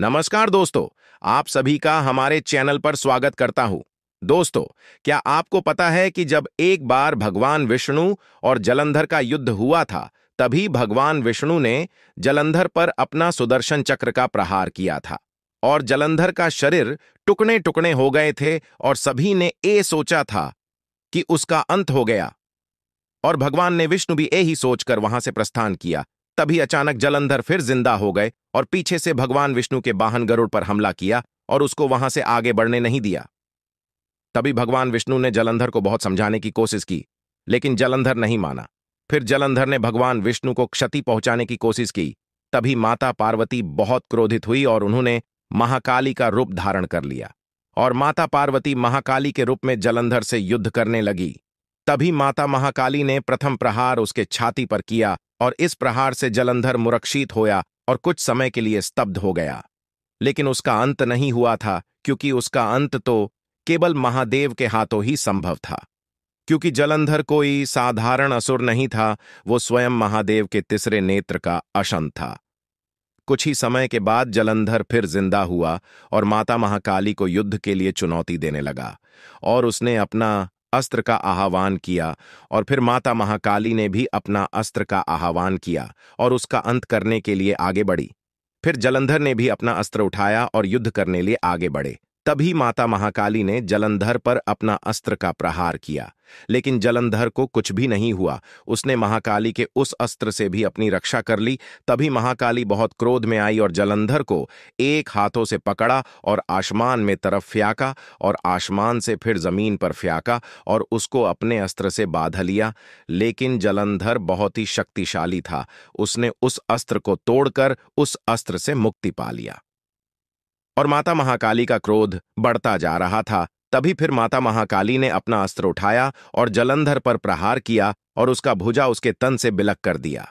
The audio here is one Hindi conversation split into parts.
नमस्कार दोस्तों आप सभी का हमारे चैनल पर स्वागत करता हूं दोस्तों क्या आपको पता है कि जब एक बार भगवान विष्णु और जलंधर का युद्ध हुआ था तभी भगवान विष्णु ने जलंधर पर अपना सुदर्शन चक्र का प्रहार किया था और जलंधर का शरीर टुकड़े टुकड़े हो गए थे और सभी ने ए सोचा था कि उसका अंत हो गया और भगवान ने विष्णु भी यही सोचकर वहां से प्रस्थान किया तभी अचानक जलंधर फिर जिंदा हो गए और पीछे से भगवान विष्णु के वाहन गरुड़ पर हमला किया और उसको वहां से आगे बढ़ने नहीं दिया तभी भगवान विष्णु ने जलंधर को बहुत समझाने की कोशिश की लेकिन जलंधर नहीं माना फिर जलंधर ने भगवान विष्णु को क्षति पहुंचाने की कोशिश की तभी माता पार्वती बहुत क्रोधित हुई और उन्होंने महाकाली का रूप धारण कर लिया और माता पार्वती महाकाली के रूप में जलंधर से युद्ध करने लगी तभी माता महाकाली ने प्रथम प्रहार उसके छाती पर किया और इस प्रहार से जलंधर मुरक्षित होया और कुछ समय के लिए स्तब्ध हो गया लेकिन उसका अंत नहीं हुआ था क्योंकि उसका अंत तो केवल महादेव के हाथों ही संभव था क्योंकि जलंधर कोई साधारण असुर नहीं था वो स्वयं महादेव के तीसरे नेत्र का अशन था कुछ ही समय के बाद जलंधर फिर जिंदा हुआ और माता महाकाली को युद्ध के लिए चुनौती देने लगा और उसने अपना अस्त्र का आह्वान किया और फिर माता महाकाली ने भी अपना अस्त्र का आह्वान किया और उसका अंत करने के लिए आगे बढ़ी फिर जलंधर ने भी अपना अस्त्र उठाया और युद्ध करने लिए आगे बढ़े तभी माता महाकाली ने जलंधर पर अपना अस्त्र का प्रहार किया लेकिन जलंधर को कुछ भी नहीं हुआ उसने महाकाली के उस अस्त्र से भी अपनी रक्षा कर ली तभी महाकाली बहुत क्रोध में आई और जलंधर को एक हाथों से पकड़ा और आसमान में तरफ फ्याका और आसमान से फिर जमीन पर फ्याका और उसको अपने अस्त्र से बाधा लिया लेकिन जलंधर बहुत ही शक्तिशाली था उसने उस अस्त्र को तोड़कर उस अस्त्र से मुक्ति पा लिया और माता महाकाली का क्रोध बढ़ता जा रहा था तभी फिर माता महाकाली ने अपना अस्त्र उठाया और जलंधर पर प्रहार किया और उसका भुजा उसके तन से बिलक कर दिया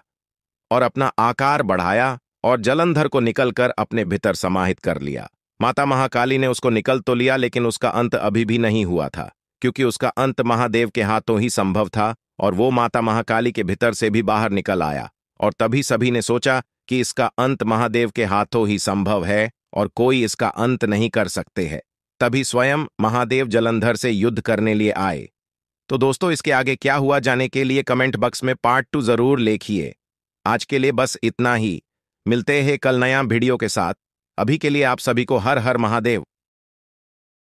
और अपना आकार बढ़ाया और जलंधर को निकलकर अपने भीतर समाहित कर लिया माता महाकाली ने उसको निकल तो लिया लेकिन उसका अंत अभी भी नहीं हुआ था क्योंकि उसका अंत महादेव के हाथों ही संभव था और वो माता महाकाली के भीतर से भी बाहर निकल आया और तभी सभी ने सोचा कि इसका अंत महादेव के हाथों ही संभव है और कोई इसका अंत नहीं कर सकते हैं तभी स्वयं महादेव जलंधर से युद्ध करने लिए आए तो दोस्तों इसके आगे क्या हुआ जाने के लिए कमेंट बॉक्स में पार्ट टू जरूर लिखिए आज के लिए बस इतना ही मिलते हैं कल नया वीडियो के साथ अभी के लिए आप सभी को हर हर महादेव